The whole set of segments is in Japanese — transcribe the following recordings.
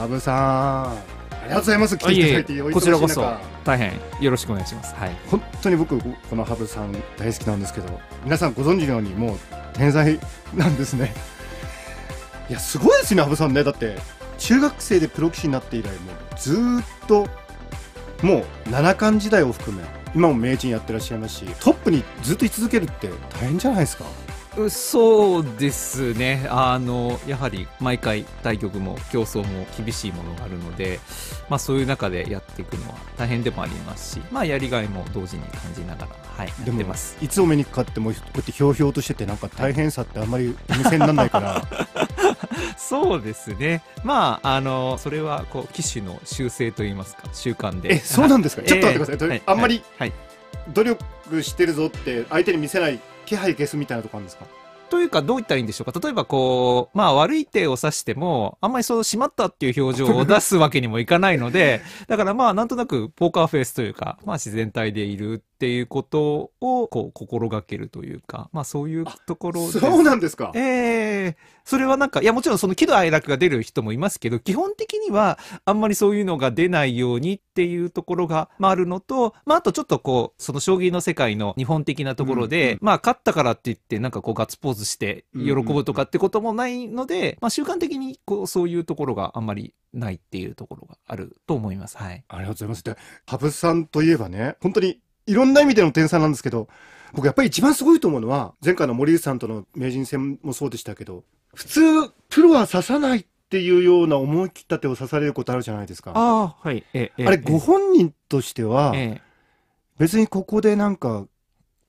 羽生さんありがとうございます来ていただいてこちらこそ大変よろしくお願いします、はい、本当に僕この羽生さん大好きなんですけど皆さんご存知のようにもう天才なんですね いやすごいですね羽生さんねだって中学生でプロ棋士になって以来もうずっともう七冠時代を含め今も名人やってらっしゃいますしトップにずっと居続けるって大変じゃないですかそうですね、あのやはり毎回、対局も競争も厳しいものがあるので、まあ、そういう中でやっていくのは大変でもありますし、まあ、やりがいも同時に感じながら、はい、でもますいつお目にかかっても、こうやってひょうひょうとしてて、なんか大変さってあんまり無線にならないから。そうですね、まあ、あのそれはこう機種の修正といいますか、習慣で。そうなんですか、ちょっと待ってください、えー、あんまり、はい、努力してるぞって、相手に見せない。気配消すみたいなとこあるんですかというか、どう言ったらいいんでしょうか。例えば、こう、まあ、悪い手を指しても、あんまりそう、しまったっていう表情を出すわけにもいかないので、だからまあ、なんとなく、ポーカーフェイスというか、まあ、自然体でいるっていうことをこう心がけるというか、まあそういうところそうなんですか。ええー、それはなんか、いやもちろんその喜怒哀楽が出る人もいますけど、基本的にはあんまりそういうのが出ないようにっていうところが、まあ、あるのと、まああとちょっとこう、その将棋の世界の日本的なところで、うんうん、まあ勝ったからって言ってなんかこうガッツポーズして喜ぶとかってこともないので、うんうん、まあ習慣的にこうそういうところがあんまりないっていうところがあると思います。はい。ありがとうございます。で、羽生さんといえばね、本当にいろんな意味での天才なんですけど、僕やっぱり一番すごいと思うのは、前回の森内さんとの名人戦もそうでしたけど、普通、プロは指さないっていうような思い切った手を指されることあるじゃないですか。ああ、はい。ええ、あれ、ご本人としては、ええ、別にここでなんか、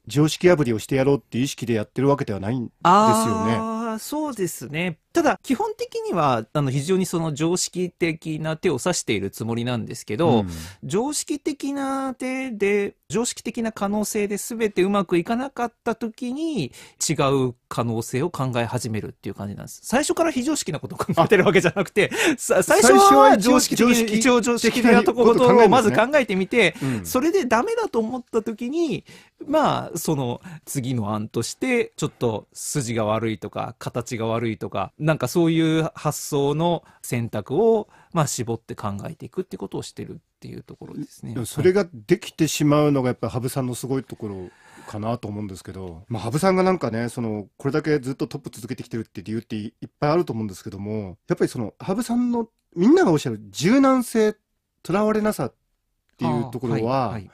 常識破りをしてやろうっていう意識でやってるわけではないんですよね。ああ、そうですね。ただ、基本的には、あの、非常にその常識的な手を指しているつもりなんですけど、うん、常識的な手で、常識的な可能性で全てうまくいかなかった時に、違う可能性を考え始めるっていう感じなんです。最初から非常識なことを考えてるわけじゃなくて、最初は常識的に、一応常識的なところをまず考えてみて、うん、それでダメだと思った時に、まあ、その次の案として、ちょっと筋が悪いとか、形が悪いとか、なんかそういう発想の選択を、まあ、絞って考えていくってことをしてるっていうところですね。それができてしまうのがやっぱり羽生さんのすごいところかなと思うんですけど、まあ、羽生さんがなんかねそのこれだけずっとトップ続けてきてるって理由っていっぱいあると思うんですけどもやっぱりその羽生さんのみんながおっしゃる柔軟性とらわれなさっていうところは。はいはい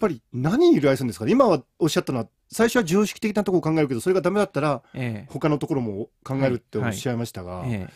ぱり何に由来するんですかね今はおっしゃったのは最初は常識的なところを考えるけどそれがダメだったら、えー、他のところも考えるっておっしゃいましたが、え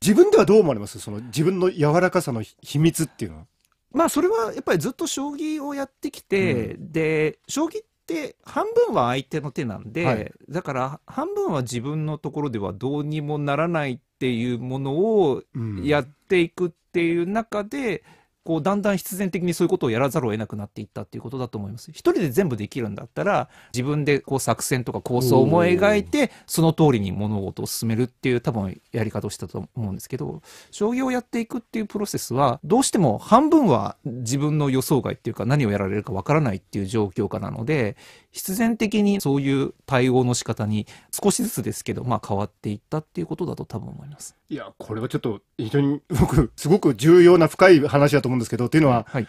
自分ではどう思われますその自分の柔らかさの秘密っていうのは。まあそれはやっぱりずっと将棋をやってきて、うん、で将棋って半分は相手の手なんで、はい、だから半分は自分のところではどうにもならないっていうものをやっていくっていう中で、うんこうだんだん必然的にそういうことをやらざるを得なくなっていったっていうことだと思います。一人で全部できるんだったら自分でこう作戦とか構想を思い描いてその通りに物事を進めるっていう多分やり方をしたと思うんですけど将棋をやっていくっていうプロセスはどうしても半分は自分の予想外っていうか何をやられるかわからないっていう状況下なので必然的にそういう対応の仕方に少しずつですけど、まあ、変わっていったっていうことだと多分思います。いや、これはちょっと非常に僕、すごく重要な深い話だと思うんですけど、というのは、はい、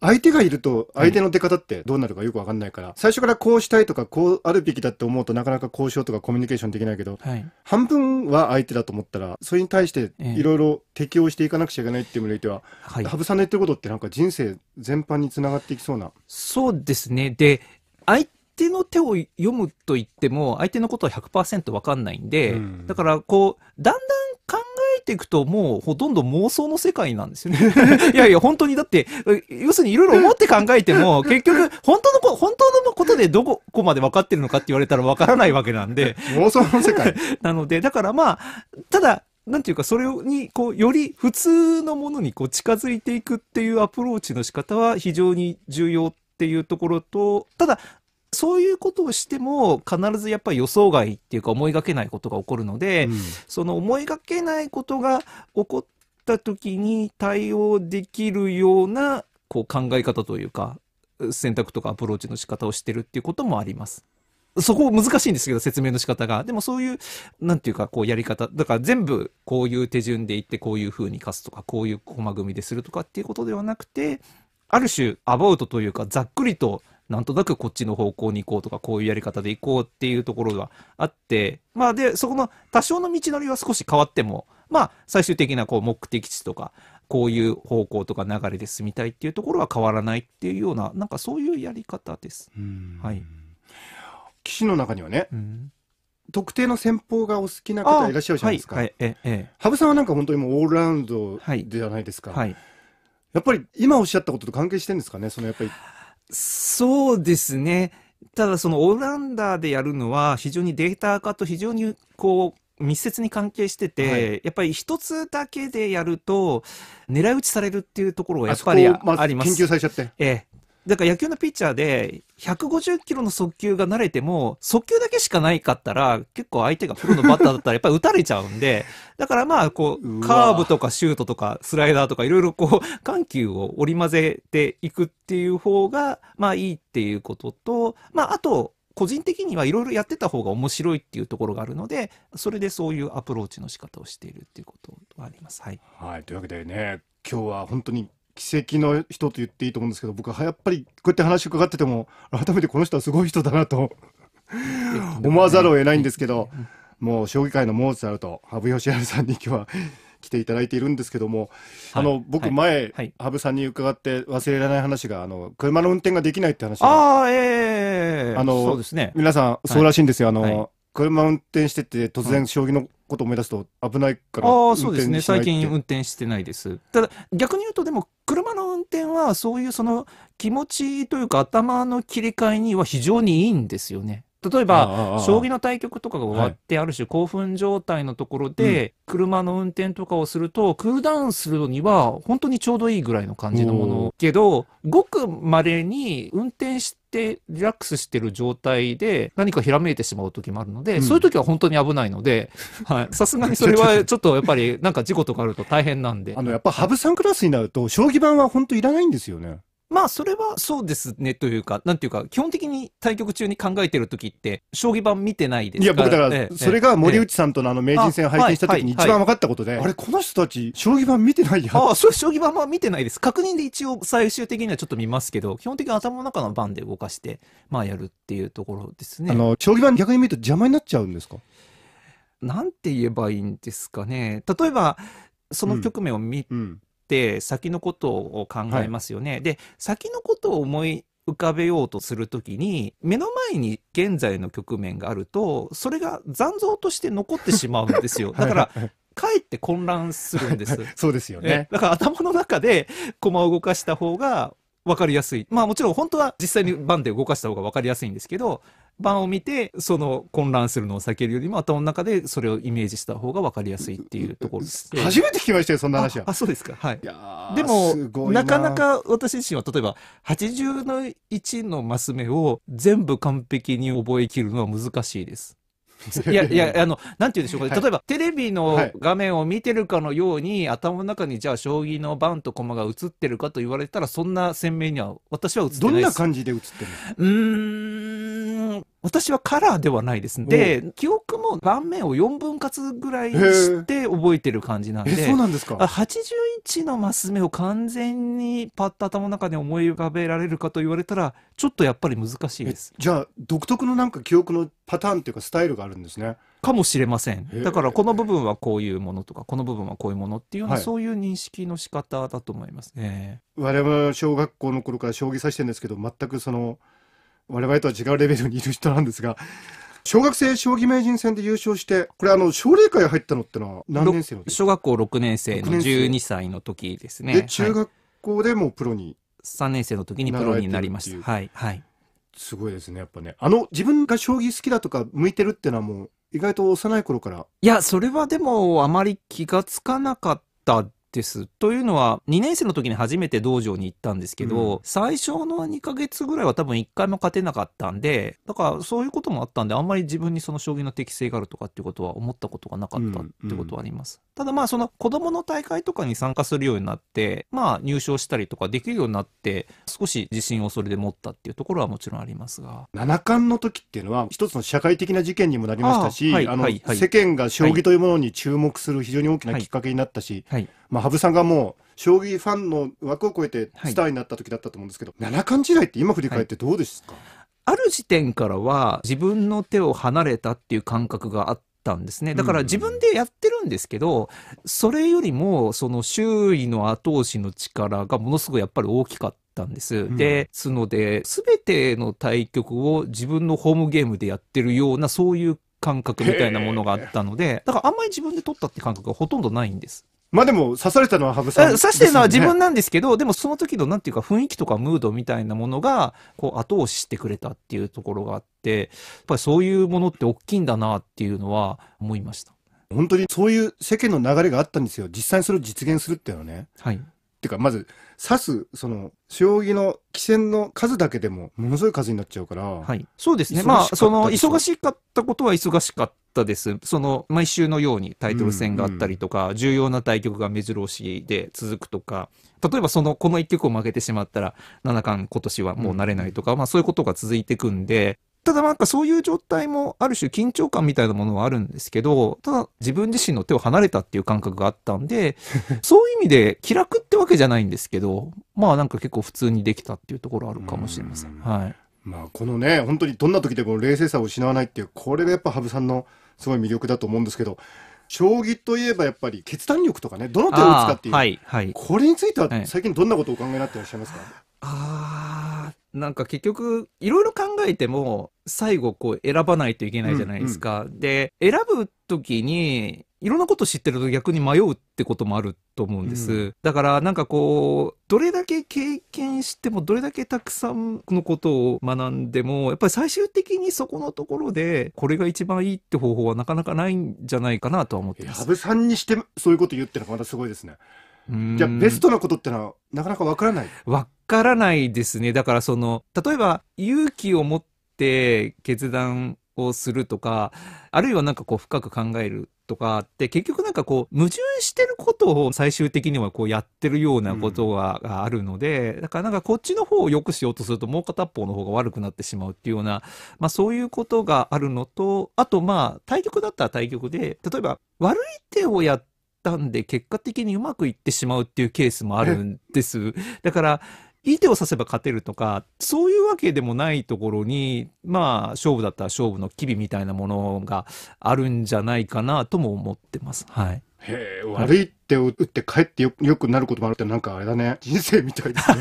相手がいると、相手の出方ってどうなるかよくわかんないから、はい、最初からこうしたいとか、こうあるべきだって思うとなかなか交渉とかコミュニケーションできないけど、はい、半分は相手だと思ったら、それに対していろいろ適応していかなくちゃいけないっていう意味では、はい、羽生さんの言ってることってなんか人生全般につながっていきそうな。そうですね。で、相手の手を読むと言っても、相手のことは100%わかんないんで、うん、だからこう、だんだん考えていくともうほとんど妄想の世界なんですよね。いやいや、本当にだって、要するにいろいろ思って考えても、結局、本当のこ、本当のことでどこまで分かってるのかって言われたら分からないわけなんで。妄想の世界 なので、だからまあ、ただ、なんていうか、それに、こう、より普通のものにこう近づいていくっていうアプローチの仕方は非常に重要っていうところと、ただ、そういうことをしても、必ずやっぱり予想外っていうか思いがけないことが起こるので、うん、その思いがけないことが起こった時に対応できるような、こう考え方というか、選択とかアプローチの仕方をしてるっていうこともあります。そこ難しいんですけど、説明の仕方が。でもそういう、なんていうか、こうやり方。だから全部こういう手順でいって、こういう風に課すとか、こういう駒組みでするとかっていうことではなくて、ある種、アバウトというか、ざっくりとなんとなくこっちの方向に行こうとか、こういうやり方で行こうっていうところがあって、まあで、そこの多少の道のりは少し変わっても、まあ、最終的なこう目的地とか、こういう方向とか流れで進みたいっていうところは変わらないっていうような、なんかそういうやり方です。はい。騎士の中にはね、うん特定の戦法がお好きな方いらっしゃるじゃないですか。はいええ羽生さんはなんか本当にもうオールラウンドじゃないですか。はい、はい、やっぱり今おっしゃったことと関係してるんですかね、そのやっぱりそうですね。ただそのオランダでやるのは非常にデータ化と非常にこう密接に関係してて、はい、やっぱり一つだけでやると狙い撃ちされるっていうところはやっぱりあります。研究されちゃって。ええ、だから野球のピッチャーで、150キロの速球が慣れても、速球だけしかないかったら、結構相手がプロのバッターだったら、やっぱり打たれちゃうんで、だからまあ、こう、カーブとかシュートとか、スライダーとか、いろいろこう、緩急を織り交ぜていくっていう方が、まあいいっていうことと、まあ、あと、個人的にはいろいろやってた方が面白いっていうところがあるのでそれでそういうアプローチの仕方をしているっていうことがあります。はい、はい、というわけでね今日は本当に奇跡の人と言っていいと思うんですけど、僕はやっぱりこうやって話伺ってても、改めてこの人はすごい人だなと思わざるを得ないんですけど、もう将棋界のモーツァルト、羽生善治さんに今日は来ていただいているんですけども、はい、あの僕前、はい、羽生さんに伺って忘れられない話があの車の運転ができないって話ああええー、あのそうですね皆さんそうらしいんですよ、はい、あの、車運転してて突然将棋のこと思い出すと危ないから、ああそうですね最近運転してないですただ逆に言うとでも車の運転はそういうその気持ちというか頭の切り替えには非常にいいんですよね。例えば将棋の対局とかが終わって、ある種興奮状態のところで、車の運転とかをすると、クールダウンするのには本当にちょうどいいぐらいの感じのものけどごくまに運転しってリラックスしてる状態で何かひらめいてしまう時もあるので、うん、そういう時は本当に危ないので、はい。さすがにそれはちょっとやっぱりなんか事故とかあると大変なんで。あの、やっぱ羽生さんクラスになると、将棋盤は本当いらないんですよね。まあ、それはそうですねというか、なんていうか、基本的に対局中に考えてる時って、将棋盤見てないですいや、僕、だから、それが森内さんとのあの名人戦を拝見した時に一番分かったことで、あれ、この人たち、将棋盤見てないやああ、そう、将棋盤は見てないです。確認で一応、最終的にはちょっと見ますけど、基本的に頭の中の盤で動かして、まあ、やるっていうところですね。あの、将棋盤逆に見ると邪魔になっちゃうんですかなんて言えばいいんですかね。例えば、その局面を見、うんって先のことを考えますよね。はい、で先のことを思い浮かべようとするときに目の前に現在の局面があるとそれが残像として残ってしまうんですよ。だからかえって混乱するんです。そうですよね。だから頭の中で駒を動かした方が分かりやすい。まあもちろん本当は実際に盤で動かした方が分かりやすいんですけど、盤を見て、その混乱するのを避けるよりも頭の中でそれをイメージした方が分かりやすいっていうところです。初めて聞きましたよ、そんな話は。あ、そうですか。はい。いでもな、なかなか私自身は例えば80の1のマス目を全部完璧に覚えきるのは難しいです。いやいや、あの、なんて言うんでしょうか、ね、例えば、はい、テレビの画面を見てるかのように、はい、頭の中に、じゃあ、将棋の盤と駒が映ってるかと言われたら、そんな鮮明には、私は映ってないどんな感じで映ってるうん、私はカラーではないです、ね。で、記憶の盤面を4分割ぐらいにして覚えてる感じなんで、そうなんですか81のマス目を完全にパッと頭の中で思い浮かべられるかと言われたら、ちょっとやっぱり難しいです。じゃあ、独特のなんか記憶のパターンというか、スタイルがあるんですね。かもしれません。だからこの部分はこういうものとか、この部分はこういうものっていうのは、はい、そういう認識の仕方だと思いますね。我々小学校の頃から将棋指してるんですけど、全くその、我々とは違うレベルにいる人なんですが、小学生将棋名人戦で優勝して、これあの、奨励会入ったのってのは何年生の小学校6年生の12歳の時ですね。で、中学校でもプロに、はい、3年生の時にプロになりました。はい。はい。すごいですね、やっぱね。あの、自分が将棋好きだとか向いてるってのはもう、意外と幼い頃から。いや、それはでも、あまり気がつかなかったです。というのは、2年生の時に初めて道場に行ったんですけど、うん、最初の2ヶ月ぐらいは多分1回も勝てなかったんで、だからそういうこともあったんで、あんまり自分にその将棋の適性があるとかっていうことは思ったことがなかったってことはあります。うんうん、ただまあ、その子供の大会とかに参加するようになって、まあ入賞したりとかできるようになって、少し自信をそれで持ったっていうところはもちろんありますが。七冠の時っていうのは、一つの社会的な事件にもなりましたし、はい、あの、世間が将棋というものに注目する非常に大きなきっかけになったし、はいまあ、羽生さんがもう、将棋ファンの枠を超えてスターになった時だったと思うんですけど、七冠時代って今振り返ってどうですか、はい、ある時点からは自分の手を離れたっていう感覚があったんですねだから自分でやってるんですけど、それよりもその周囲の後押しの力がものすごいやっぱり大きかった。んです。ですので、全ての対局を自分のホームゲームでやってるような、そういう感覚みたいなものがあったので、だからあんまり自分で取ったって感覚がほとんどないんです。まあでも、刺されたのは羽生さん、ね、刺してるのは自分なんですけど、でもその時のなんていうか雰囲気とかムードみたいなものが、こう後押ししてくれたっていうところがあって、やっぱりそういうものって大きいんだなっていうのは思いました。本当にそういう世間の流れがあったんですよ。実際にそれを実現するっていうのはね。はい。っていうか、まず、刺す、その、将棋の棋戦の数だけでも、ものすごい数になっちゃうから。はい。そうですね。まあ、その、忙しかったことは忙しかった。ったです。その、毎週のようにタイトル戦があったりとか、うんうん、重要な対局が目白押しで続くとか、例えばその、この1局を負けてしまったら、七冠今年はもうなれないとか、うん、まあそういうことが続いていくんで、ただなんかそういう状態もある種緊張感みたいなものはあるんですけど、ただ自分自身の手を離れたっていう感覚があったんで、そういう意味で気楽ってわけじゃないんですけど、まあなんか結構普通にできたっていうところあるかもしれません。んはい。まあ、このね、本当にどんな時でも冷静さを失わないっていう、これがやっぱ羽生さんのすごい魅力だと思うんですけど、将棋といえばやっぱり決断力とかね、どの手を打つかっていう、はいはい、これについては最近どんなことをお考えになっていらっしゃいますか、はい、あなんか結局、いろいろ考えても、最後こう選ばないといけないじゃないですか。うんうん、で、選ぶ時に、いろんなこと知ってると逆に迷うってこともあると思うんです。うん、だからなんかこう、どれだけ経験しても、どれだけたくさんのことを学んでも、やっぱり最終的にそこのところで、これが一番いいって方法はなかなかないんじゃないかなとは思ってます。さんにしてそういうこと言うってのがまたすごいですね。じゃあベストなことってのはなかなかわからない。わからないですね。だからその、例えば勇気を持って決断をするとか、あるいはなんかこう深く考えるとかって結局なんかこう矛盾してることを最終的にはこうやってるようなことがあるので、だからなんかこっちの方を良くしようとするともう片方の方が悪くなってしまうっていうような、まあ、そういうことがあるのとあとまあ対局だったら対局で例えば悪い手をやったんで結果的にうまくいってしまうっていうケースもあるんです。だからいい手を指せば勝てるとか、そういうわけでもないところに、まあ、勝負だったら勝負の機微みたいなものがあるんじゃないかなとも思ってます。はい。へえ、悪い手を打って帰ってよくなることもあるってなんかあれだね。人生みたいですね。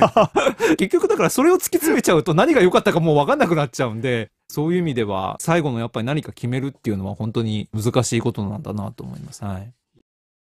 結局だからそれを突き詰めちゃうと何が良かったかもうわかんなくなっちゃうんで、そういう意味では最後のやっぱり何か決めるっていうのは本当に難しいことなんだなと思います。はい。